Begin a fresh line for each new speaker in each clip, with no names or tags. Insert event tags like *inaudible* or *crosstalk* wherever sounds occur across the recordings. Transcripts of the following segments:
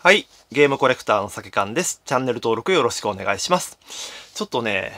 はい。ゲームコレクターの酒缶です。チャンネル登録よろしくお願いします。ちょっとね、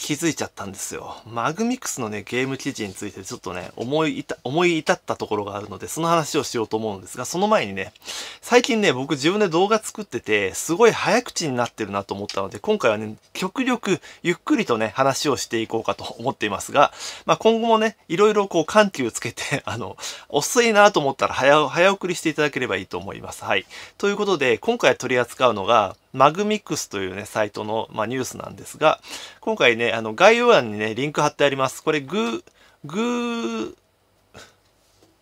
気づいちゃったんですよ。マグミックスのね、ゲーム記事についてちょっとね、思いいた、思い至ったところがあるので、その話をしようと思うんですが、その前にね、最近ね、僕自分で動画作ってて、すごい早口になってるなと思ったので、今回はね、極力ゆっくりとね、話をしていこうかと思っていますが、まあ今後もね、いろいろこう緩急つけて、*laughs* あの、遅いなと思ったら早、早送りしていただければいいと思います。はい。ということで、今回取り扱うのが、マグミックスというね、サイトの、まあ、ニュースなんですが、今回ね、あの、概要欄にね、リンク貼ってあります。これ、グー、グー、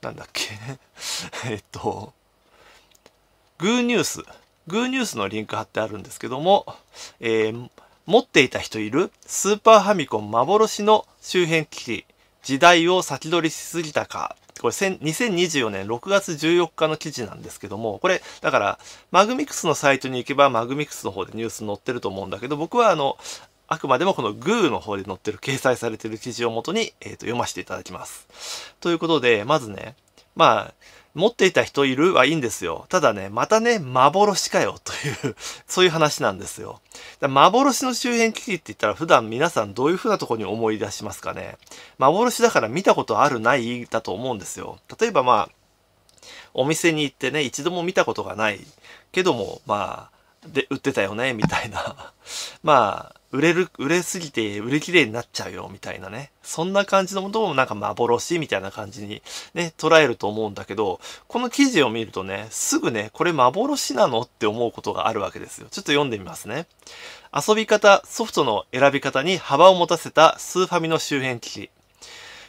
なんだっけ、*laughs* えっと、グーニュース、グーニュースのリンク貼ってあるんですけども、えー、持っていた人いるスーパーファミコン幻の周辺機器時代を先取りしすぎたかこれ2024年6月14日の記事なんですけども、これ、だから、マグミクスのサイトに行けば、マグミクスの方でニュース載ってると思うんだけど、僕は、あの、あくまでもこのグーの方で載ってる、掲載されてる記事をもとに、えっ、ー、と、読ませていただきます。ということで、まずね、まあ、持っていた人いるはいいんですよ。ただね、またね、幻かよという *laughs* そういう話なんですよ。幻の周辺機器って言ったら普段皆さんどういう風なとこに思い出しますかね。幻だから見たことあるないだと思うんですよ。例えばまあ、お店に行ってね、一度も見たことがないけども、まあ、で売ってたよねみたいな *laughs* まあ売れる売れすぎて売れきれいになっちゃうよみたいなねそんな感じのものもなんか幻みたいな感じにね捉えると思うんだけどこの記事を見るとねすぐねこれ幻なのって思うことがあるわけですよちょっと読んでみますね遊び方ソフトの選び方に幅を持たせたスーファミの周辺機器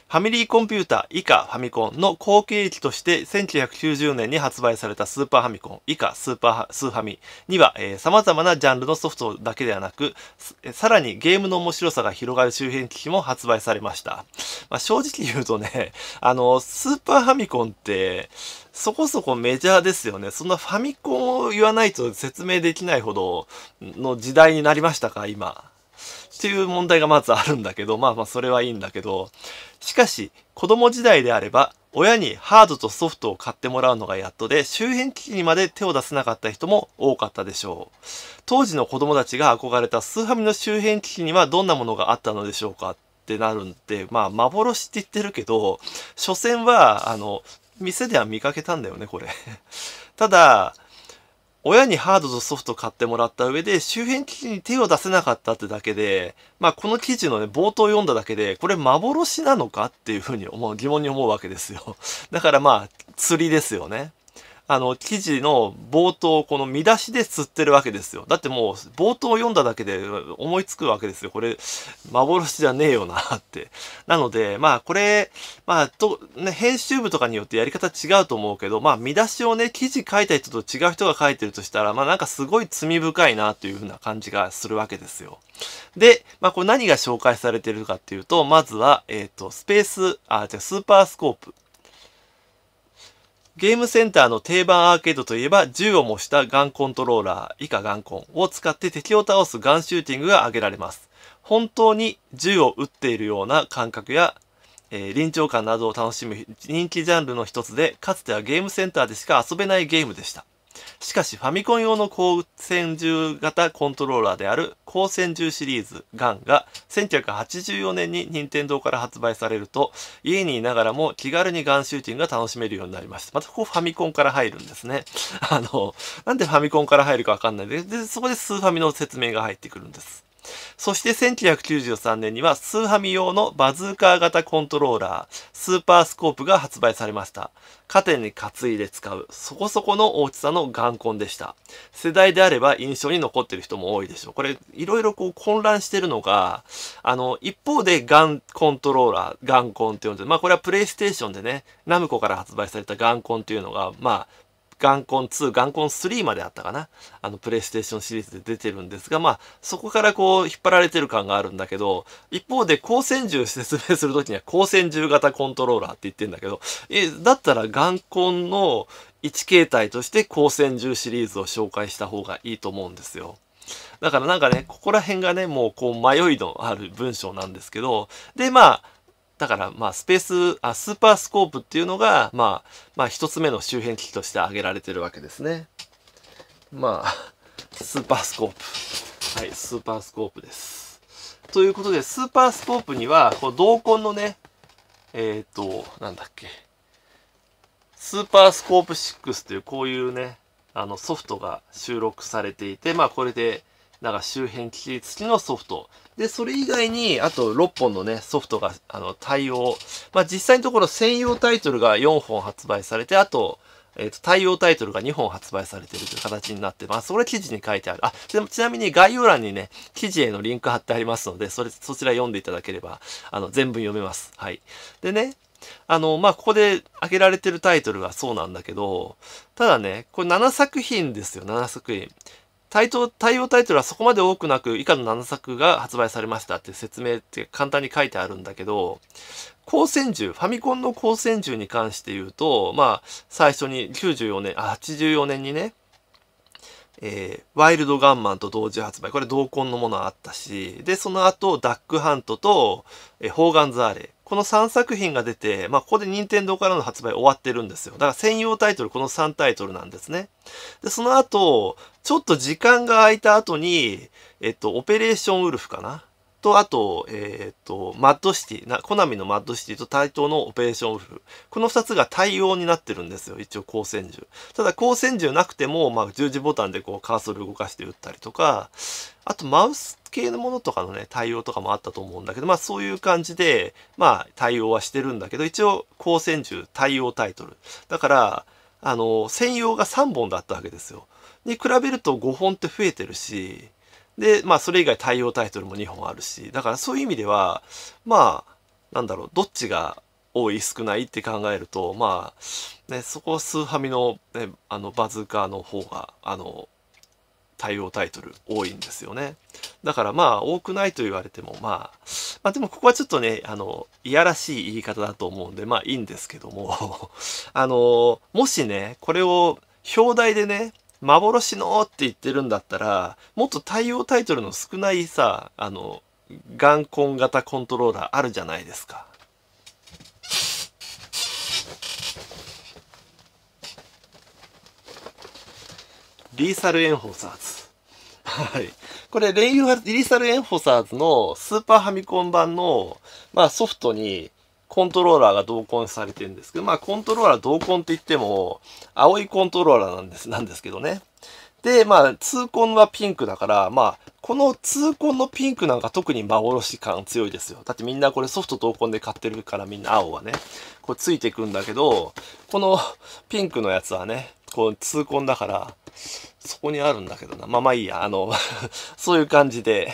ファミリーコンピュータ以下ファミコンの後継機として1990年に発売されたスーパーファミコン以下スーパースーファミには、えー、様々なジャンルのソフトだけではなく、さらにゲームの面白さが広がる周辺機器も発売されました。まあ、正直言うとね、*laughs* あの、スーパーファミコンって、そこそこメジャーですよね。そんなファミコンを言わないと説明できないほどの時代になりましたか、今。っていう問題がまずあるんだけど、まあまあそれはいいんだけど、しかし子供時代であれば、親にハードとソフトを買ってもらうのがやっとで、周辺機器にまで手を出せなかった人も多かったでしょう。当時の子供たちが憧れたスーハミの周辺機器にはどんなものがあったのでしょうかってなるんで、まあ幻って言ってるけど、所詮は、あの、店では見かけたんだよね、これ。*laughs* ただ、親にハードとソフト買ってもらった上で、周辺機器に手を出せなかったってだけで、まあこの記事のね、冒頭読んだだけで、これ幻なのかっていうふうに思う、疑問に思うわけですよ。*laughs* だからまあ、釣りですよね。あの、記事の冒頭、この見出しで釣ってるわけですよ。だってもう、冒頭を読んだだけで思いつくわけですよ。これ、幻じゃねえよな、って。なので、まあ、これ、まあ、と、ね、編集部とかによってやり方違うと思うけど、まあ、見出しをね、記事書いた人と違う人が書いてるとしたら、まあ、なんかすごい罪深いな、というふうな感じがするわけですよ。で、まあ、これ何が紹介されてるかっていうと、まずは、えっ、ー、と、スペース、あ、じゃスーパースコープ。ゲームセンターの定番アーケードといえば、銃を模したガンコントローラー、以下ガンコンを使って敵を倒すガンシューティングが挙げられます。本当に銃を撃っているような感覚や、えー、臨場感などを楽しむ人気ジャンルの一つで、かつてはゲームセンターでしか遊べないゲームでした。しかしファミコン用の光線銃型コントローラーである光線銃シリーズガンが1984年に任天堂から発売されると家にいながらも気軽にガンシューティングが楽しめるようになりました。またここファミコンから入るんですね。あの、なんでファミコンから入るかわかんないで、で、そこでスーファミの説明が入ってくるんです。そして1993年にはスーハミ用のバズーカー型コントローラー、スーパースコープが発売されました。肩に担いで使う、そこそこの大きさの眼根でした。世代であれば印象に残ってる人も多いでしょう。これ、いろいろこう混乱してるのが、あの、一方で眼コントローラー、眼根って呼んでまあこれはプレイステーションでね、ナムコから発売された眼根っていうのが、まあ、ガンコン2、ガンコン3まであったかな。あの、プレイステーションシリーズで出てるんですが、まあ、そこからこう、引っ張られてる感があるんだけど、一方で、光線銃説明するときには、光線銃型コントローラーって言ってんだけど、え、だったら、ガンコンの1形態として光線銃シリーズを紹介した方がいいと思うんですよ。だからなんかね、ここら辺がね、もうこう迷いのある文章なんですけど、で、まあ、だからまあスペースあスーパースコープっていうのがまあまあ一つ目の周辺機器として挙げられてるわけですねまあ *laughs* スーパースコープはいスーパースコープですということでスーパースコープにはこう同梱のねえっ、ー、となんだっけスーパースコープ6というこういうねあのソフトが収録されていてまあこれでなんか周辺機器付きのソフト。で、それ以外に、あと6本のね、ソフトが、あの、対応。まあ、実際のところ専用タイトルが4本発売されて、あと、えっ、ー、と、対応タイトルが2本発売されてるという形になってます。それ記事に書いてある。あ、ちなみに概要欄にね、記事へのリンク貼ってありますので、それ、そちら読んでいただければ、あの、全文読めます。はい。でね、あの、まあ、ここで挙げられてるタイトルがそうなんだけど、ただね、これ7作品ですよ、7作品。対応タイトルはそこまで多くなく以下の7作が発売されましたって説明って簡単に書いてあるんだけど光線銃ファミコンの光線銃に関して言うとまあ最初に94年あ84年にねえー、ワイルドガンマンと同時発売これ同梱のものあったしでその後ダックハントと、えー、ホーガンザーレこの3作品が出て、まあ、ここで任天堂からの発売終わってるんですよ。だから専用タイトル、この3タイトルなんですね。で、その後、ちょっと時間が空いた後に、えっと、オペレーションウルフかな。と、あと、えっ、ー、と、マッドシティな、コナミのマッドシティと対等のオペレーションウルフ。この2つが対応になってるんですよ、一応光線銃。ただ光線銃なくても、まあ、十字ボタンでこうカーソル動かして打ったりとか、あとマウス系のものとかのね、対応とかもあったと思うんだけど、まあそういう感じで、まあ対応はしてるんだけど、一応光線銃対応タイトル。だから、あの、専用が3本だったわけですよ。に比べると5本って増えてるし、で、まあ、それ以外対応タイトルも2本あるし、だからそういう意味では、まあ、なんだろう、どっちが多い少ないって考えると、まあ、ね、そこスーファミの、ね、あの、バズーカーの方が、あの、対応タイトル多いんですよね。だからまあ、多くないと言われても、まあ、まあでもここはちょっとね、あの、いやらしい言い方だと思うんで、まあいいんですけども、*laughs* あの、もしね、これを表題でね、幻のって言ってるんだったら、もっと対応タイトルの少ないさ、あの、眼根型コントローラーあるじゃないですか。リーサルエンフォーサーズ。はい。これ、レイユリーサルエンフォサーズのスーパーファミコン版の、まあ、ソフトに、コントローラーが同梱されてるんですけど、まあ、コントローラー同梱って言っても、青いコントローラーなんです、*laughs* なんですけどね。で、まあ、痛恨はピンクだから、まあ、この痛恨のピンクなんか特に幻感強いですよ。だってみんなこれソフト同梱で買ってるからみんな青はね、こうついてくんだけど、このピンクのやつはね、こう痛恨だから、そこにあるんだけどな。まあまあいいや、あの *laughs* そういう感じで、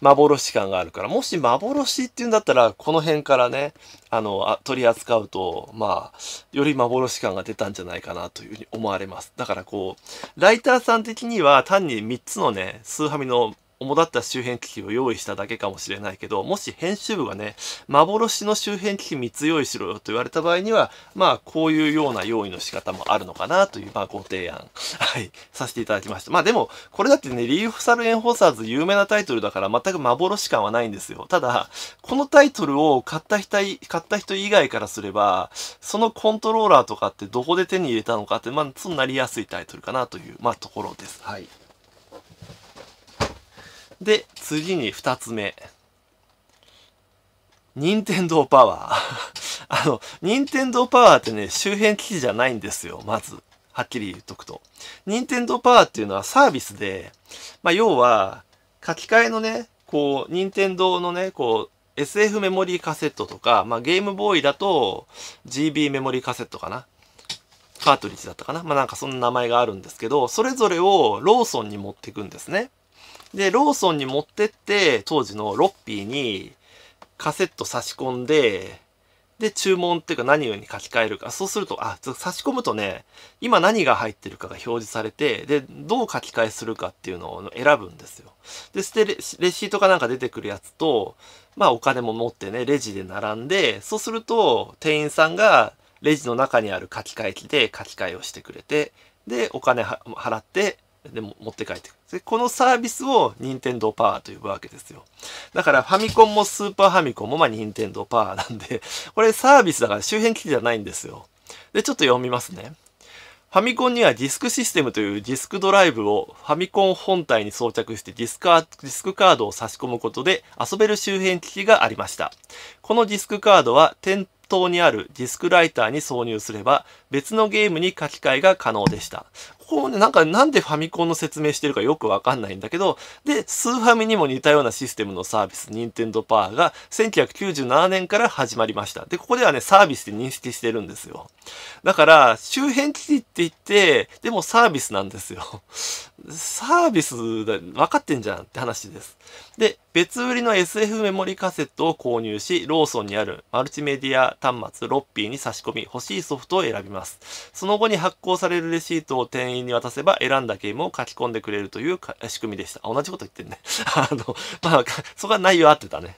幻感があるから、もし幻っていうんだったら、この辺からね、あの、あ取り扱うと、まあ、より幻感が出たんじゃないかなというふうに思われます。だからこう、ライターさん的には単に3つのね、スーハミの主だった周辺機器を用意しただけかもしれないけど、もし編集部がね、幻の周辺機器3つ用意しろよと言われた場合には、まあ、こういうような用意の仕方もあるのかなという、まあ、ご提案、はい、させていただきました。まあ、でも、これだってね、リーフサルエンフォーサーズ有名なタイトルだから全く幻感はないんですよ。ただ、このタイトルを買った人、買った人以外からすれば、そのコントローラーとかってどこで手に入れたのかって、まあ、そうなりやすいタイトルかなという、まあ、ところです。はい。で、次に二つ目。任天堂パワー。*laughs* あの、任天堂パワーってね、周辺機器じゃないんですよ、まず。はっきり言っとくと。任天堂パワーっていうのはサービスで、まあ、要は、書き換えのね、こう、任天堂のね、こう、SF メモリーカセットとか、まあ、ゲームボーイだと GB メモリーカセットかな。カートリッジだったかな。まあ、なんかそんな名前があるんですけど、それぞれをローソンに持っていくんですね。で、ローソンに持ってって、当時のロッピーにカセット差し込んで、で、注文っていうか何に書き換えるか。そうすると、あ、差し込むとね、今何が入ってるかが表示されて、で、どう書き換えするかっていうのを選ぶんですよ。で、してレシートかなんか出てくるやつと、まあお金も持ってね、レジで並んで、そうすると、店員さんがレジの中にある書き換え機で書き換えをしてくれて、で、お金払って、でも持って帰ってくるでこのサービスを任天堂パワーと呼ぶわけですよだからファミコンもスーパーファミコンもまあ任天堂パワーなんで *laughs* これサービスだから周辺機器じゃないんですよでちょっと読みますねファミコンにはディスクシステムというディスクドライブをファミコン本体に装着してディスディスクカードを差し込むことで遊べる周辺機器がありました。このディスクカードは店頭にあるディスクライターに挿入すれば別のゲームに書き換えが可能でした。ここもね、なんかなんでファミコンの説明してるかよくわかんないんだけど、で、スーファミにも似たようなシステムのサービス、ニンテンドパワーが1997年から始まりました。で、ここではね、サービスで認識してるんですよ。だから、周辺機器って言って、でもサービスなんですよ。サービスだ、分かってんじゃんって話です。で、別売りの SF メモリカセットを購入し、ローソンにあるマルチメディア端末ロッピーに差し込み、欲しいソフトを選びました。ます。その後に発行されるレシートを店員に渡せば選んだゲームを書き込んでくれるという仕組みでした。同じこと言ってんね。*laughs* あの、まあ、そこは内容合ってたね。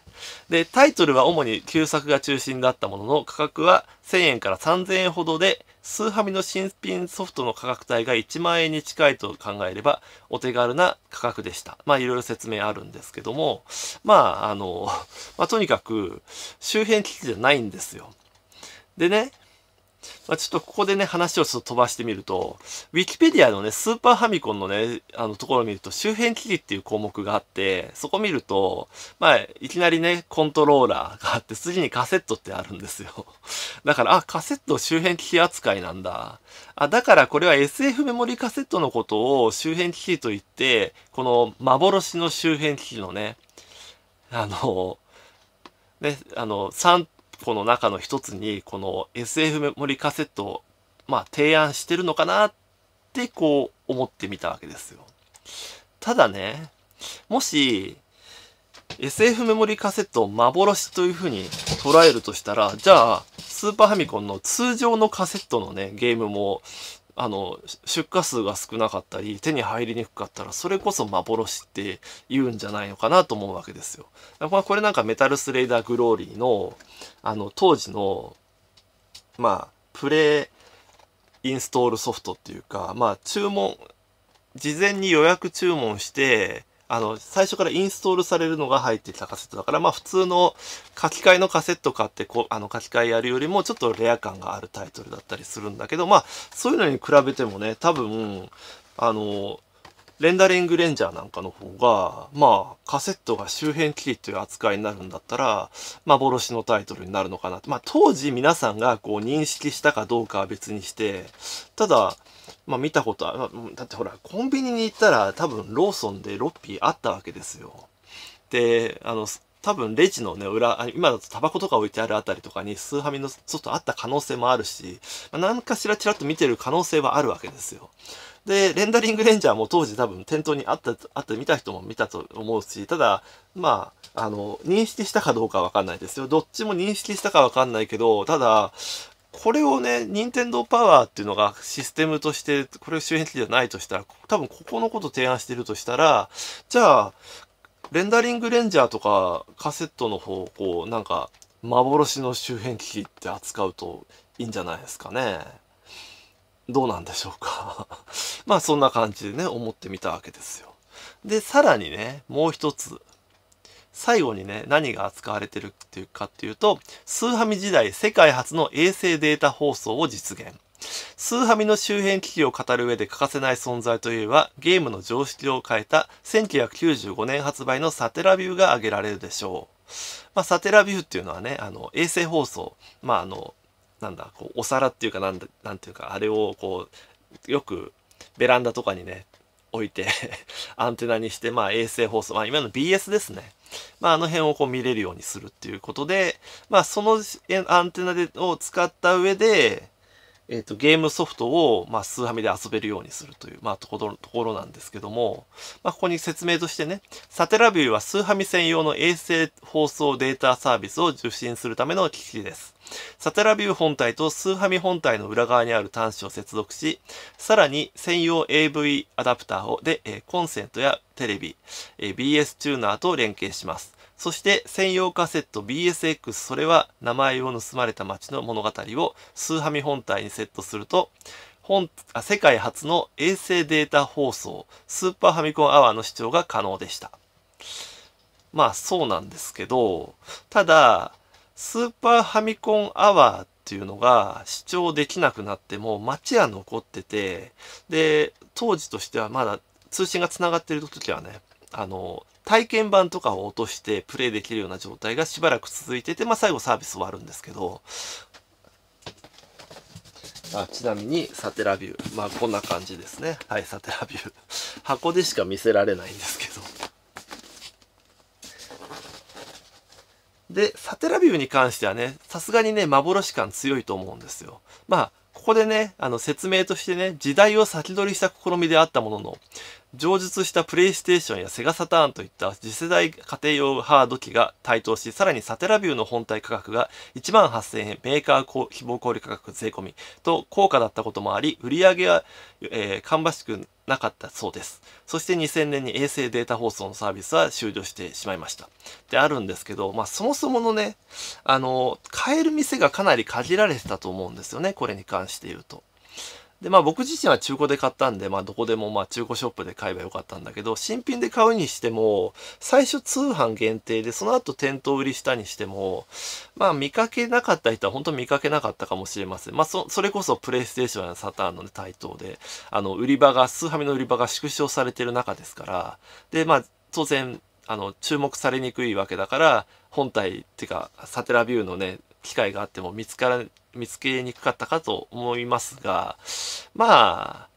で、タイトルは主に旧作が中心だったものの、価格は1000円から3000円ほどで、スーハミの新品ソフトの価格帯が1万円に近いと考えれば、お手軽な価格でした。まあ、いろいろ説明あるんですけども、まあ、あの、まあ、とにかく、周辺機器じゃないんですよ。でね、まあ、ちょっとここでね、話をちょっと飛ばしてみると、ウィキペディアのね、スーパーファミコンのね、あのところを見ると、周辺機器っていう項目があって、そこ見ると、まあ、いきなりね、コントローラーがあって、次にカセットってあるんですよ。だから、あ、カセット周辺機器扱いなんだ。あ、だからこれは SF メモリカセットのことを周辺機器といって、この幻の周辺機器のね、あの、ね、あの、3この中の一つに、この SF メモリカセットを、まあ、提案してるのかなって、こう、思ってみたわけですよ。ただね、もし、SF メモリカセットを幻というふうに捉えるとしたら、じゃあ、スーパーファミコンの通常のカセットのね、ゲームもあの出荷数が少なかったり手に入りにくかったらそれこそ幻って言うんじゃないのかなと思うわけですよ。まあ、これなんかメタルスレイダーグローリーのあの当時のまあプレインストールソフトっていうかまあ注文事前に予約注文してあの、最初からインストールされるのが入ってきたカセットだから、まあ普通の書き換えのカセット買ってこう、あの書き換えやるよりもちょっとレア感があるタイトルだったりするんだけど、まあそういうのに比べてもね、多分、あの、レンダリングレンジャーなんかの方が、まあ、カセットが周辺機器という扱いになるんだったら、幻のタイトルになるのかなまあ、当時皆さんがこう認識したかどうかは別にして、ただ、まあ見たことある。だってほら、コンビニに行ったら多分ローソンで6ーあったわけですよ。で、あの、多分レジのね、裏、今だとタバコとか置いてあるあたりとかにスーハミの外あった可能性もあるし、まあ、何かしらちらっと見てる可能性はあるわけですよ。で、レンダリングレンジャーも当時多分店頭にあった、あって見た人も見たと思うし、ただ、まあ、あの、認識したかどうかわかんないですよ。どっちも認識したかわかんないけど、ただ、これをね、任天堂パワーっていうのがシステムとして、これを周辺機器じゃないとしたら、多分ここのこと提案してるとしたら、じゃあ、レンダリングレンジャーとかカセットの方をこう、なんか、幻の周辺機器って扱うといいんじゃないですかね。どうなんでしょうか *laughs* まあそんな感じでね、思ってみたわけですよ。で、さらにね、もう一つ。最後にね、何が扱われてるっていうかっていうと、スーハミ時代世界初の衛星データ放送を実現。スーハミの周辺機器を語る上で欠かせない存在といえば、ゲームの常識を変えた1995年発売のサテラビューが挙げられるでしょう。まあ、サテラビューっていうのはね、あの、衛星放送、まあ、あの、なんだ、こう、お皿っていうか、なんだ、なんていうか、あれをこう、よくベランダとかにね、置いて *laughs* アンテナにして、まあ、衛星放送、まあ、今の BS ですね。まあ、あの辺をこう見れるようにするっていうことで、まあ、そのアンテナでを使った上で、えっ、ー、と、ゲームソフトを、まあ、スーハミで遊べるようにするという、まあ、ところ、ところなんですけども、まあ、ここに説明としてね、サテラビューはスーハミ専用の衛星放送データサービスを受信するための機器です。サテラビュー本体とスーハミ本体の裏側にある端子を接続し、さらに専用 AV アダプターをで、えコンセントやテレビ、え BS チューナーと連携します。そして専用カセット BSX、それは名前を盗まれた街の物語をスーハミ本体にセットすると、本あ世界初の衛星データ放送、スーパーファミコンアワーの視聴が可能でした。まあそうなんですけど、ただ、スーパーファミコンアワーっていうのが視聴できなくなっても街は残ってて、で、当時としてはまだ通信が繋がってる時はね、あの、体験版とかを落としてプレイできるような状態がしばらく続いてて、まあ、最後サービス終わるんですけど、あちなみにサテラビュー。まあこんな感じですね。はい、サテラビュー。*laughs* 箱でしか見せられないんですけど。で、サテラビューに関してはね、さすがにね、幻感強いと思うんですよ。まあ、ここでね、あの説明としてね、時代を先取りした試みであったものの、上述したプレイステーションやセガサターンといった次世代家庭用ハード機が台頭し、さらにサテラビューの本体価格が1万8000円、メーカー希望小売価格税込みと高価だったこともあり、売り上げは、えー、芳しくなかったそうです。そして2000年に衛星データ放送のサービスは終了してしまいました。であるんですけど、まあそもそものね、あの、買える店がかなり限られてたと思うんですよね、これに関して言うと。で、まあ僕自身は中古で買ったんで、まあどこでもまあ中古ショップで買えばよかったんだけど、新品で買うにしても、最初通販限定で、その後店頭売りしたにしても、まあ見かけなかった人は本当見かけなかったかもしれません。まあそ、それこそプレイステーションやサターンの、ね、台頭で、あの、売り場が、スーハミの売り場が縮小されてる中ですから、で、まあ当然、あの、注目されにくいわけだから、本体っていうか、サテラビューのね、機会があっても見つから見つけにくかったかと思いますが、まあ、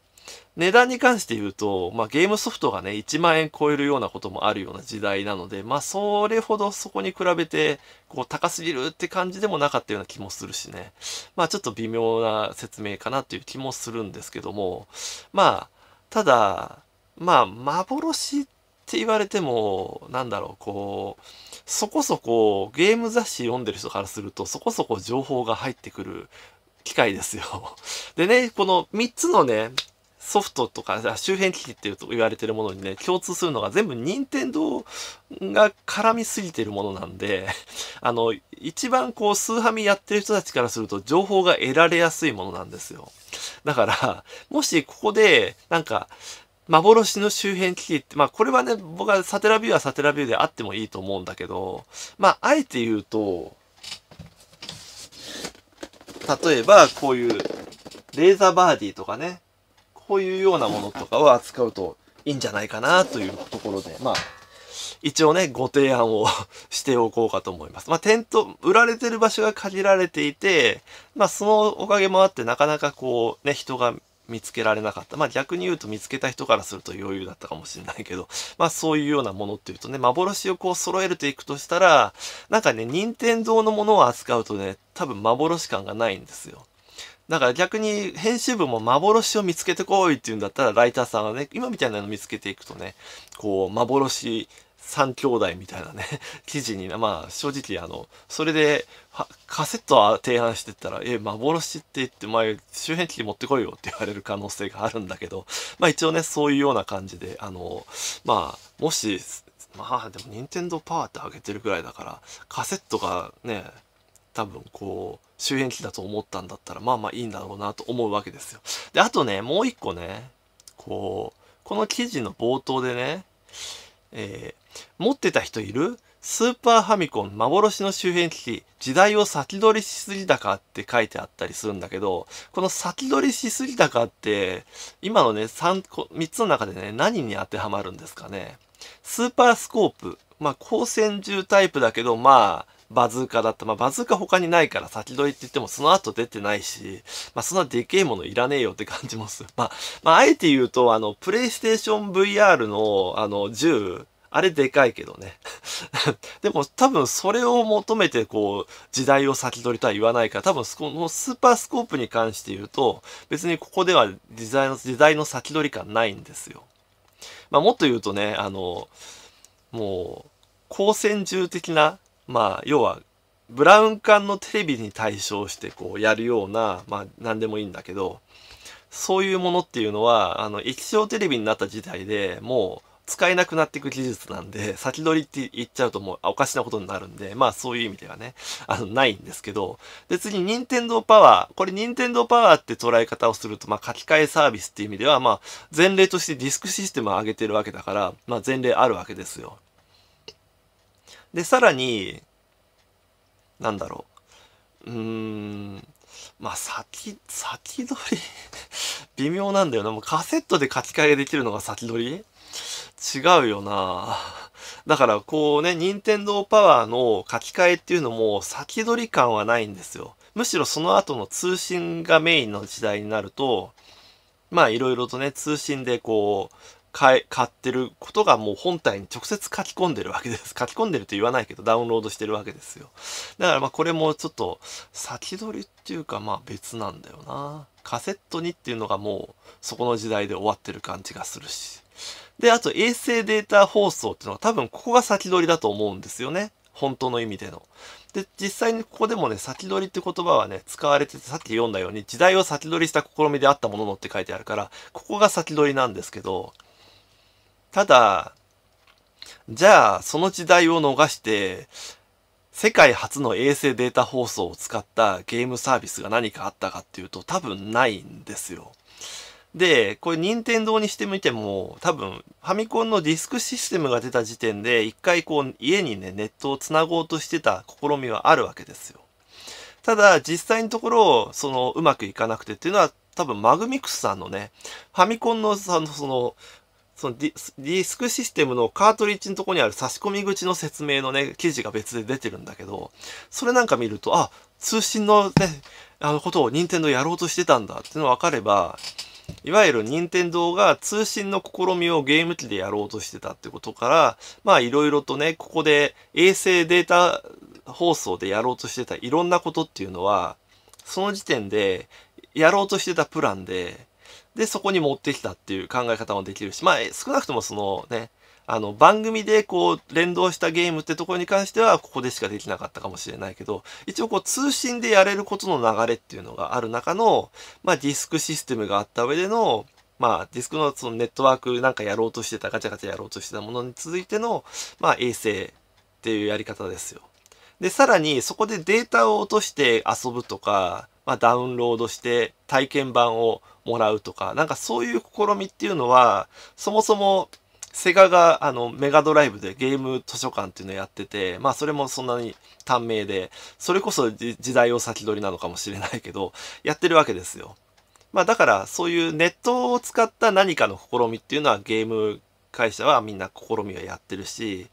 値段に関して言うと、まあ、ゲームソフトがね、1万円超えるようなこともあるような時代なので、まあ、それほどそこに比べて、こう、高すぎるって感じでもなかったような気もするしね。まあ、ちょっと微妙な説明かなっていう気もするんですけども、まあ、ただ、まあ、幻って言われても、なんだろう、こう、そこそこゲーム雑誌読んでる人からすると、そこそこ情報が入ってくる機械ですよ。*laughs* でね、この3つのね、ソフトとか周辺機器っていうと言われてるものにね、共通するのが全部任天堂が絡みすぎてるものなんで、*laughs* あの、一番こう、スーハミやってる人たちからすると情報が得られやすいものなんですよ。だから、もしここで、なんか、幻の周辺機器って、まあこれはね、僕はサテラビューはサテラビューであってもいいと思うんだけど、まああえて言うと、例えばこういうレーザーバーディーとかね、こういうようなものとかを扱うといいんじゃないかなというところで、まあ一応ね、ご提案を *laughs* しておこうかと思います。まあ、店頭、売られてる場所が限られていて、まあ、そのおかげもあって、なかなかこう、ね、人が見つけられなかった。まあ逆に言うと見つけた人からすると余裕だったかもしれないけど、*laughs* まあそういうようなものっていうとね、幻をこう揃えるといくとしたら、なんかね、任天堂のものを扱うとね、多分幻感がないんですよ。だから逆に編集部も幻を見つけてこいっていうんだったらライターさんはね、今みたいなの見つけていくとね、こう幻3兄弟みたいなね、*laughs* 記事に、まあ正直あの、それでカセットは提案してったら、え、幻って言って、まあ周辺機器持ってこいよって言われる可能性があるんだけど、まあ一応ね、そういうような感じで、あの、まあ、もし、まあでも任天堂パワーって上げてるぐらいだから、カセットがね、多分こう、周辺機だと思ったんだったら、まあまあいいんだろうなと思うわけですよ。で、あとね、もう一個ね、こう、この記事の冒頭でね、えー持ってた人いるスーパーファミコン幻の周辺機器時代を先取りしすぎたかって書いてあったりするんだけど、この先取りしすぎたかって、今のね、3, 3つの中でね、何に当てはまるんですかね。スーパースコープ。まあ、光線銃タイプだけど、まあ、バズーカだった。まあ、バズーカ他にないから先取りって言ってもその後出てないし、まあ、そんなでけえものいらねえよって感じます。まあ、まあ、あえて言うと、あの、プレイステーション VR の、あの、銃、あれでかいけどね。*laughs* でも多分それを求めてこう時代を先取りとは言わないから多分このスーパースコープに関して言うと別にここでは時代の時代の先取り感ないんですよ。まあもっと言うとね、あの、もう光線銃的な、まあ要はブラウン管のテレビに対象してこうやるような、まあ何でもいいんだけど、そういうものっていうのは、あの液晶テレビになった時代でもう使えなくなっていく技術なんで、先取りって言っちゃうともうおかしなことになるんで、まあそういう意味ではね、あの、ないんですけど、で、次、任天堂パワー。これ、任天堂パワーって捉え方をすると、まあ書き換えサービスっていう意味では、まあ、前例としてディスクシステムを上げてるわけだから、まあ前例あるわけですよ。で、さらに、なんだろう。うーん、まあ先、先取り *laughs* 微妙なんだよな、もうカセットで書き換えできるのが先取り違うよな *laughs* だからこうね、任天堂パワーの書き換えっていうのも先取り感はないんですよ。むしろその後の通信がメインの時代になると、まあいろいろとね、通信でこう、買買ってることがもう本体に直接書き込んでるわけです。*laughs* 書き込んでると言わないけどダウンロードしてるわけですよ。だからまあこれもちょっと先取りっていうかまあ別なんだよな。カセットにっていうのがもうそこの時代で終わってる感じがするし。で、あと衛星データ放送っていうのは多分ここが先取りだと思うんですよね。本当の意味での。で、実際にここでもね、先取りって言葉はね、使われてて、さっき読んだように、時代を先取りした試みであったもののって書いてあるから、ここが先取りなんですけど、ただ、じゃあ、その時代を逃して、世界初の衛星データ放送を使ったゲームサービスが何かあったかっていうと、多分ないんですよ。で、これ任天堂にしてみても、多分、ファミコンのディスクシステムが出た時点で、一回こう、家にね、ネットをつなごうとしてた試みはあるわけですよ。ただ、実際のところ、その、うまくいかなくてっていうのは、多分、マグミクスさんのね、ファミコンの、その、その、そのディスクシステムのカートリッジのとこにある差し込み口の説明のね、記事が別で出てるんだけど、それなんか見ると、あ、通信のね、あのことを任天堂やろうとしてたんだっていうのがわかれば、いわゆる任天堂が通信の試みをゲーム機でやろうとしてたってことから、まあいろいろとね、ここで衛星データ放送でやろうとしてたいろんなことっていうのは、その時点でやろうとしてたプランで、で、そこに持ってきたっていう考え方もできるし、まあ少なくともそのね、あの、番組でこう、連動したゲームってところに関しては、ここでしかできなかったかもしれないけど、一応こう、通信でやれることの流れっていうのがある中の、まあ、ディスクシステムがあった上での、まあ、ディスクのそのネットワークなんかやろうとしてた、ガチャガチャやろうとしてたものに続いての、まあ、衛星っていうやり方ですよ。で、さらに、そこでデータを落として遊ぶとか、まあ、ダウンロードして体験版をもらうとか、なんかそういう試みっていうのは、そもそもセガがあのメガドライブでゲーム図書館っていうのをやってて、まあそれもそんなに短命で、それこそ時代を先取りなのかもしれないけど、やってるわけですよ。まあだからそういうネットを使った何かの試みっていうのはゲーム会社はみんな試みはやってるし、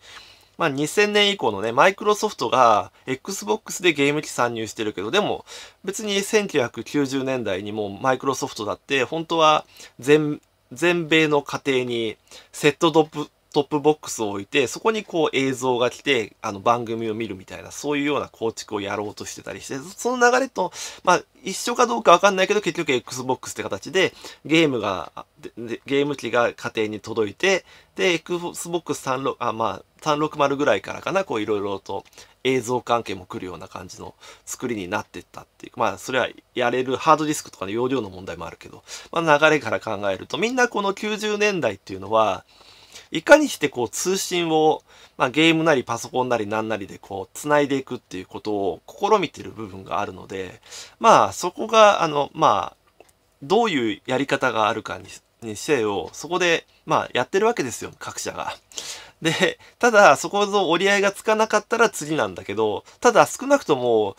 まあ、2000年以降のね、マイクロソフトが Xbox でゲーム機参入してるけど、でも別に1990年代にもうマイクロソフトだって本当は全全米の家庭にセットトップ、トップボックスを置いて、そこにこう映像が来て、あの番組を見るみたいな、そういうような構築をやろうとしてたりして、その流れと、まあ一緒かどうかわかんないけど、結局 Xbox って形で、ゲームが、ゲーム機が家庭に届いて、で、Xbox 36、あ、まあ360ぐらいからかな、こういろいろと映像関係も来るような感じの作りになってったっていう。まあ、それはやれるハードディスクとかの容量の問題もあるけど、まあ、流れから考えると、みんなこの90年代っていうのは、いかにしてこう通信を、まあ、ゲームなりパソコンなりなんなりでこう繋いでいくっていうことを試みてる部分があるので、まあそこが、あの、まあ、どういうやり方があるかににせよ、そこで、まあやってるわけですよ、各社が。で、ただ、そこの折り合いがつかなかったら次なんだけど、ただ少なくとも、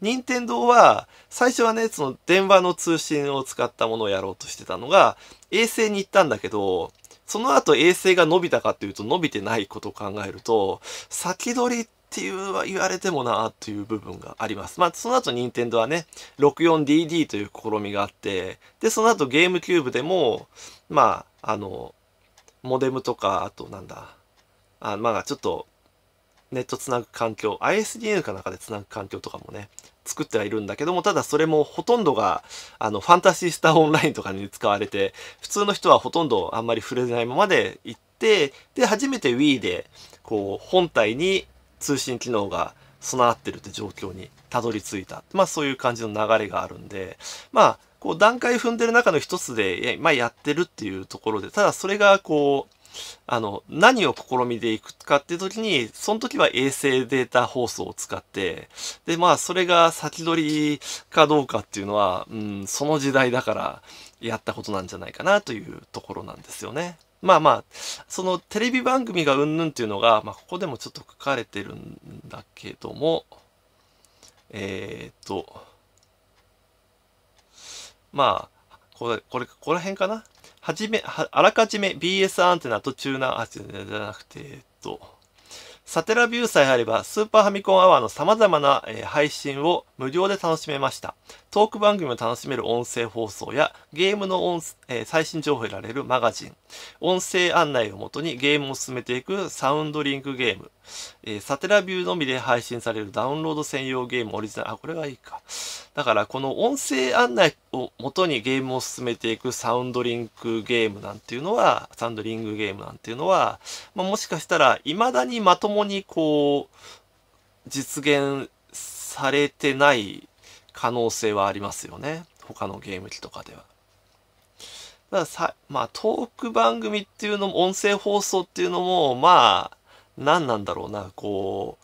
任天堂は、最初はね、その電話の通信を使ったものをやろうとしてたのが、衛星に行ったんだけど、その後衛星が伸びたかっていうと伸びてないことを考えると、先取りっていう言われてもなっていう部分があります。まあ、その後任天堂はね、64DD という試みがあって、で、その後ゲームキューブでも、まあ、あの、モデムとか、あとなんだ、あまあちょっとネットつなぐ環境 ISDN かなんかでつなぐ環境とかもね作ってはいるんだけどもただそれもほとんどがあのファンタシースターオンラインとかに使われて普通の人はほとんどあんまり触れないままで行ってで初めて Wii でこう本体に通信機能が備わってるって状況にたどり着いたまあそういう感じの流れがあるんでまあこう段階踏んでる中の一つで、まあ、やってるっていうところでただそれがこうあの、何を試みていくかっていう時に、その時は衛星データ放送を使って、で、まあ、それが先取りかどうかっていうのは、うん、その時代だからやったことなんじゃないかなというところなんですよね。まあまあ、そのテレビ番組がうんぬんっていうのが、まあ、ここでもちょっと書かれてるんだけども、えっ、と、まあ、これ、これ、ここら辺かなはじめ、あらかじめ BS アンテナとチューナー、あ、じゃなくて、えっと、サテラビューさえあれば、スーパーハミコンアワーの様々な、配信を無料で楽しめました。トーク番組を楽しめる音声放送やゲームの音、えー、最新情報を得られるマガジン、音声案内をもとにゲームを進めていくサウンドリンクゲーム、えー、サテラビューのみで配信されるダウンロード専用ゲームオリジナル、あ、これはいいか。だからこの音声案内をもとにゲームを進めていくサウンドリンクゲームなんていうのは、サウンドリングゲームなんていうのは、まあ、もしかしたら未だにまともにこう、実現されてない可能性はありますよね他のゲーム機とかでは。たださまあトーク番組っていうのも音声放送っていうのもまあ何なんだろうなこう、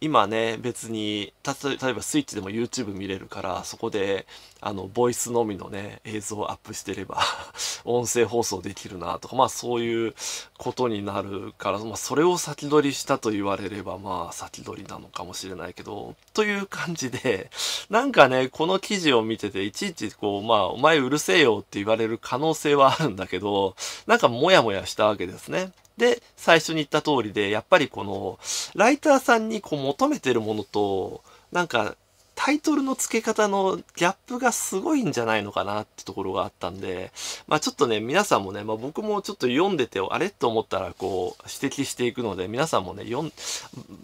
今ね別に例えばスイッチでも YouTube 見れるからそこであのボイスのみのね映像をアップしてれば *laughs* 音声放送できるなとかまあそういうことになるから、まあ、それを先取りしたと言われればまあ先取りなのかもしれないけどという感じでなんかねこの記事を見てていちいちこうまあお前うるせえよって言われる可能性はあるんだけどなんかモヤモヤしたわけですね。で、最初に言った通りで、やっぱりこの、ライターさんにこう求めてるものと、なんか、タイトルの付け方のギャップがすごいんじゃないのかなってところがあったんで、まあちょっとね、皆さんもね、まあ僕もちょっと読んでて、あれと思ったらこう指摘していくので、皆さんもね、読ん、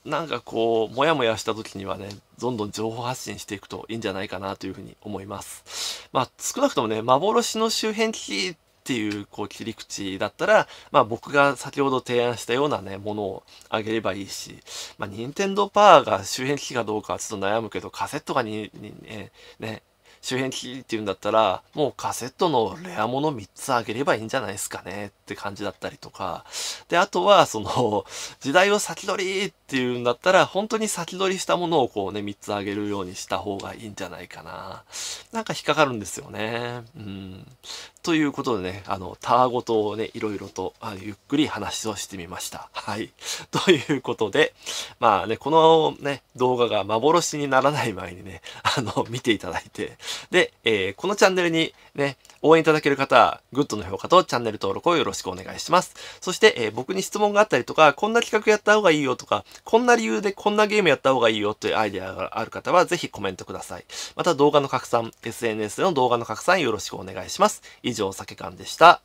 なんかこう、もやもやした時にはね、どんどん情報発信していくといいんじゃないかなというふうに思います。まあ、少なくともね、幻の周辺機っていうこう切り口だったら、まあ、僕が先ほど提案したような、ね、ものをあげればいいし、まあ、任天堂パワーが周辺機器かどうかはちょっと悩むけどカセットがににねね周辺機器っていうんだったらもうカセットのレアもの3つあげればいいんじゃないですかねって感じだったりとかであとはその時代を先取りっていうんだったら本当に先取りしたものをこうね3つあげるようにした方がいいんじゃないかななんか引っかかるんですよねうんということでね、あの、ターごとをね、いろいろとゆっくり話をしてみました。はい。*laughs* ということで、まあね、このね、動画が幻にならない前にね、あの、見ていただいて、で、えー、このチャンネルに、ね、応援いただける方、グッドの評価とチャンネル登録をよろしくお願いします。そして、えー、僕に質問があったりとか、こんな企画やった方がいいよとか、こんな理由でこんなゲームやった方がいいよというアイデアがある方は、ぜひコメントください。また動画の拡散、SNS での動画の拡散よろしくお願いします。以上、酒館でした。